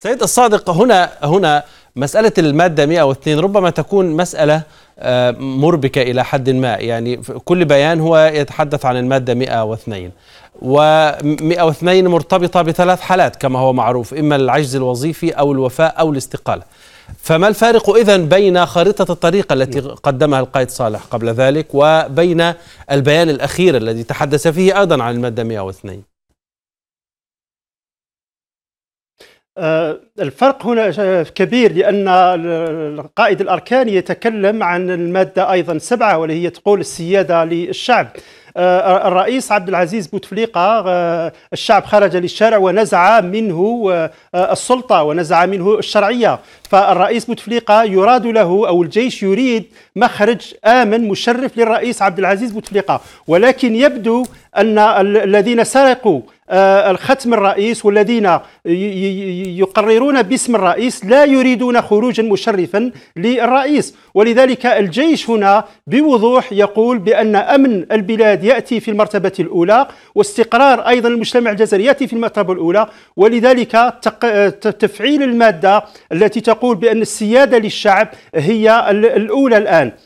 سيد الصادق هنا هنا مسألة المادة 102 ربما تكون مسألة آه، مربكة إلى حد ما يعني كل بيان هو يتحدث عن المادة 102 و102 مرتبطة بثلاث حالات كما هو معروف إما العجز الوظيفي أو الوفاء أو الاستقالة فما الفارق إذا بين خريطة الطريق التي نعم. قدمها القائد صالح قبل ذلك وبين البيان الأخير الذي تحدث فيه أيضا عن المادة 102 آه، الفرق هنا كبير لأن القائد الأركان يتكلم عن المادة أيضا سبعة واللي هي تقول السيادة للشعب آه، الرئيس عبد العزيز بوتفليقة آه، الشعب خرج للشارع ونزع منه السلطة ونزع منه الشرعية فالرئيس بوتفليقة يراد له أو الجيش يريد مخرج آمن مشرف للرئيس عبد العزيز بوتفليقة ولكن يبدو أن الذين سرقوا آه، الختم الرئيس والذين يقررون باسم الرئيس لا يريدون خروجا مشرفا للرئيس ولذلك الجيش هنا بوضوح يقول بأن أمن البلاد يأتي في المرتبة الأولى واستقرار أيضا المجتمع الجزائري يأتي في المرتبة الأولى ولذلك تفعيل المادة التي تقول بأن السيادة للشعب هي الأولى الآن